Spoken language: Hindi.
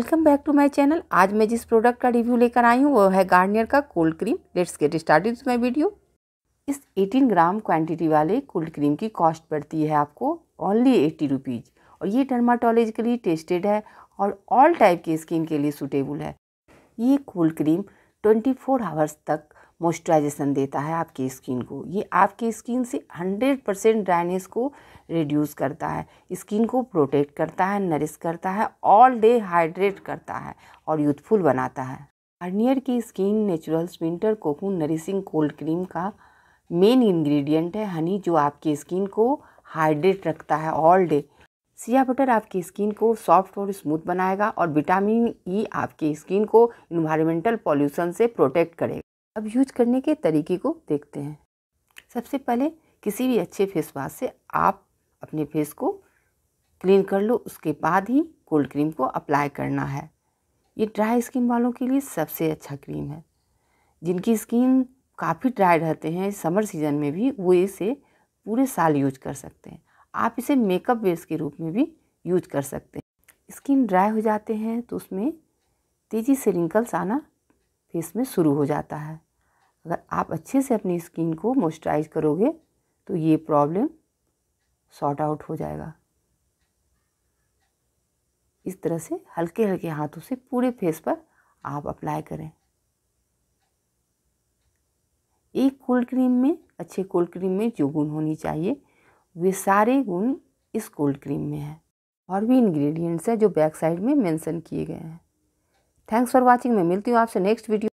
welcome back to my channel आज मैं जिस प्रोडक्ट का रिव्यू लेकर आई हूँ वो है गार्नियर का cold cream let's get started with my video इस 18 ग्राम क्वांटिटी वाले कोल्ड क्रीम की कॉस्ट पड़ती है आपको ओनली एट्टी रुपीज़ और ये डर्माटोलॉजिकली टेस्टेड है और ऑल टाइप के स्किन के लिए सुटेबल है ये cold cream twenty four hours तक मॉइस्चराइजेशन देता है आपकी स्किन को ये आपकी स्किन से 100 परसेंट ड्राइनेस को रिड्यूस करता है स्किन को प्रोटेक्ट करता है नरिश करता है ऑल डे हाइड्रेट करता है और यूथफुल बनाता है गार्नियर की skin naturals winter cocoon nourishing cold cream का मेन इंग्रेडिएंट है हनी जो आपकी स्किन को हाइड्रेट रखता है ऑल डे सिया बटर आपकी स्किन को सॉफ्ट और स्मूथ बनाएगा और विटामिन ई e आपकी स्किन को इन्वायरमेंटल पॉल्यूशन से प्रोटेक्ट करेगा अब यूज करने के तरीके को देखते हैं सबसे पहले किसी भी अच्छे फेस वाश से आप अपने फेस को क्लीन कर लो उसके बाद ही कोल्ड क्रीम को अप्लाई करना है ये ड्राई स्किन वालों के लिए सबसे अच्छा क्रीम है जिनकी स्किन काफ़ी ड्राई रहते हैं समर सीज़न में भी वो इसे पूरे साल यूज कर सकते हैं आप इसे मेकअप बेस के रूप में भी यूज कर सकते हैं स्किन ड्राई हो जाते हैं तो उसमें तेज़ी से रिंकल्स आना फेस में शुरू हो जाता है अगर आप अच्छे से अपनी स्किन को मॉइस्चराइज करोगे तो ये प्रॉब्लम सॉर्ट आउट हो जाएगा इस तरह से हल्के हल्के हाथों से पूरे फेस पर आप अप्लाई करें एक कोल्ड क्रीम में अच्छे कोल्ड क्रीम में जो गुण होनी चाहिए वे सारे गुण इस कोल्ड क्रीम में हैं और भी इंग्रेडिएंट्स हैं जो बैक साइड में मेंशन किए गए हैं थैंक्स फॉर वॉचिंग मैं मिलती हूँ आपसे नेक्स्ट वीडियो